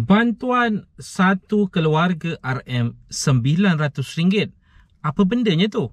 Bantuan satu keluarga RM900. Apa bendanya tu?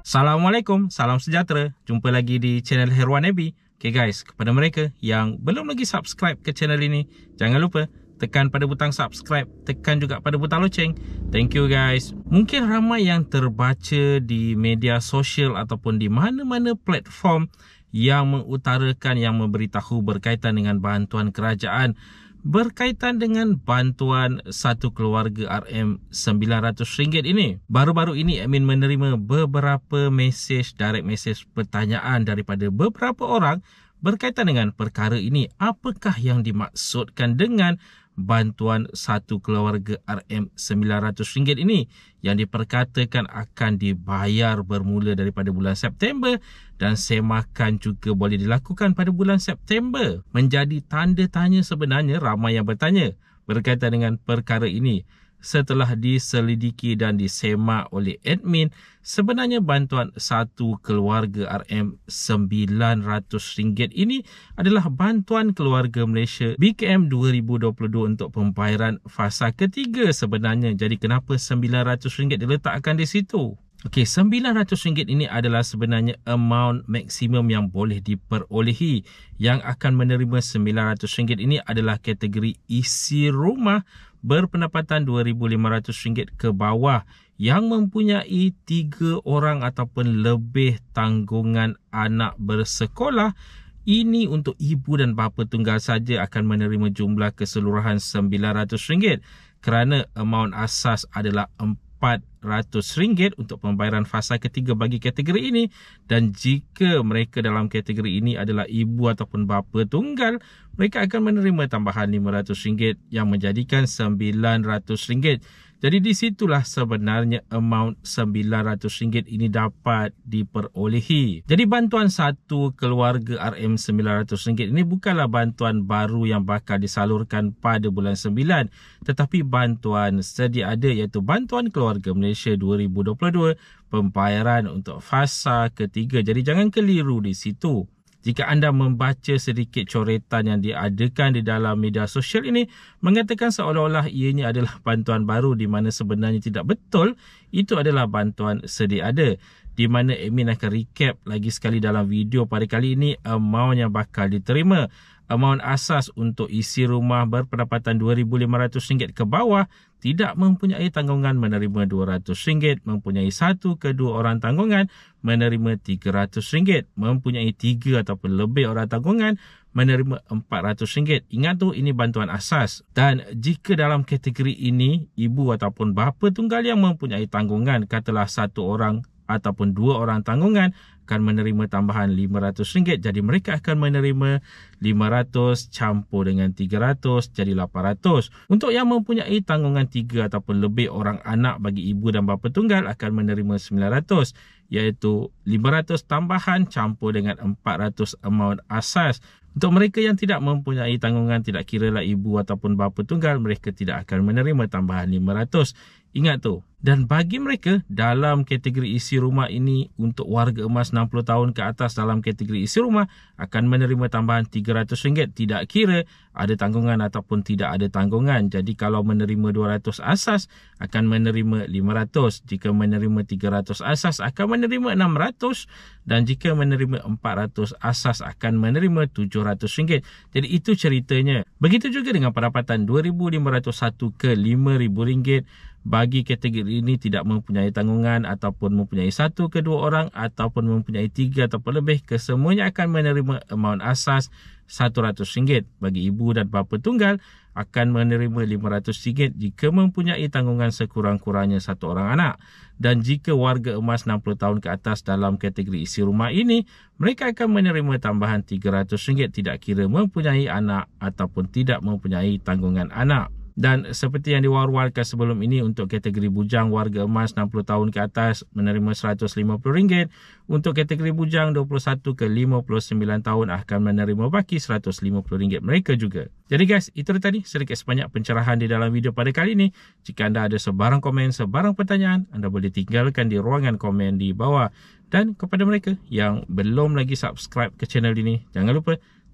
Assalamualaikum, salam sejahtera. Jumpa lagi di channel Herwan Abi. Okay guys, kepada mereka yang belum lagi subscribe ke channel ini, jangan lupa tekan pada butang subscribe, tekan juga pada butang loceng. Thank you guys. Mungkin ramai yang terbaca di media sosial ataupun di mana-mana platform yang mengutarakan yang memberitahu berkaitan dengan bantuan kerajaan berkaitan dengan bantuan satu keluarga RM900 ini. Baru-baru ini admin menerima beberapa mesej, direct mesej pertanyaan daripada beberapa orang berkaitan dengan perkara ini. Apakah yang dimaksudkan dengan bantuan satu keluarga RM900 ini yang diperkatakan akan dibayar bermula daripada bulan September dan semakan juga boleh dilakukan pada bulan September. Menjadi tanda tanya sebenarnya ramai yang bertanya berkaitan dengan perkara ini setelah diselidiki dan disemak oleh admin sebenarnya bantuan satu keluarga RM900 ini adalah bantuan keluarga Malaysia BKM 2022 untuk pembayaran fasa ketiga sebenarnya jadi kenapa RM900 diletakkan di situ Okey, RM900 ini adalah sebenarnya amount maksimum yang boleh diperolehi. Yang akan menerima RM900 ini adalah kategori isi rumah berpendapatan RM2,500 ke bawah yang mempunyai tiga orang ataupun lebih tanggungan anak bersekolah ini untuk ibu dan bapa tunggal saja akan menerima jumlah keseluruhan RM900 kerana amount asas adalah RM400 untuk pembayaran fasa ketiga bagi kategori ini dan jika mereka dalam kategori ini adalah ibu ataupun bapa tunggal mereka akan menerima tambahan RM500 yang menjadikan RM900 jadi di situlah sebenarnya amount RM900 ini dapat diperolehi. Jadi bantuan satu keluarga RM900 ini bukanlah bantuan baru yang bakal disalurkan pada bulan 9 tetapi bantuan sedia ada iaitu bantuan keluarga Malaysia 2022 pembayaran untuk fasa ketiga. Jadi jangan keliru di situ jika anda membaca sedikit coretan yang diadakan di dalam media sosial ini mengatakan seolah-olah ianya adalah bantuan baru di mana sebenarnya tidak betul itu adalah bantuan sedia ada di mana admin akan recap lagi sekali dalam video pada kali ini amount yang bakal diterima amount asas untuk isi rumah berpendapatan RM2,500 ke bawah tidak mempunyai tanggungan menerima RM200, mempunyai satu ke dua orang tanggungan menerima RM300, mempunyai tiga ataupun lebih orang tanggungan menerima RM400. Ingat tu ini bantuan asas. Dan jika dalam kategori ini ibu ataupun bapa tunggal yang mempunyai tanggungan katalah satu orang ataupun dua orang tanggungan akan menerima tambahan RM500. Jadi mereka akan menerima RM500 campur dengan RM300 jadi RM800. Untuk yang mempunyai tanggungan tiga ataupun lebih orang anak bagi ibu dan bapa tunggal akan menerima RM900 iaitu RM500 tambahan campur dengan RM400 amount asas. Untuk mereka yang tidak mempunyai tanggungan tidak kiralah ibu ataupun bapa tunggal mereka tidak akan menerima tambahan RM500 Ingat tu. Dan bagi mereka dalam kategori isi rumah ini untuk warga emas 60 tahun ke atas dalam kategori isi rumah akan menerima tambahan RM300 tidak kira ada tanggungan ataupun tidak ada tanggungan. Jadi kalau menerima 200 asas akan menerima 500. Jika menerima 300 asas akan menerima 600 dan jika menerima 400 asas akan menerima RM700. Jadi itu ceritanya. Begitu juga dengan pendapatan 2501 ke RM5000 bagi kategori ini tidak mempunyai tanggungan ataupun mempunyai satu ke dua orang ataupun mempunyai tiga atau lebih kesemuanya akan menerima amount asas RM100 bagi ibu dan bapa tunggal akan menerima RM500 jika mempunyai tanggungan sekurang-kurangnya satu orang anak dan jika warga emas 60 tahun ke atas dalam kategori isi rumah ini mereka akan menerima tambahan RM300 tidak kira mempunyai anak ataupun tidak mempunyai tanggungan anak dan seperti yang diwar-warkan sebelum ini untuk kategori bujang warga emas 60 tahun ke atas menerima RM150 untuk kategori bujang 21 ke 59 tahun akan menerima baki RM150 mereka juga. Jadi guys, itu tadi sedikit sebanyak pencerahan di dalam video pada kali ini. Jika anda ada sebarang komen, sebarang pertanyaan, anda boleh tinggalkan di ruangan komen di bawah. Dan kepada mereka yang belum lagi subscribe ke channel ini, jangan lupa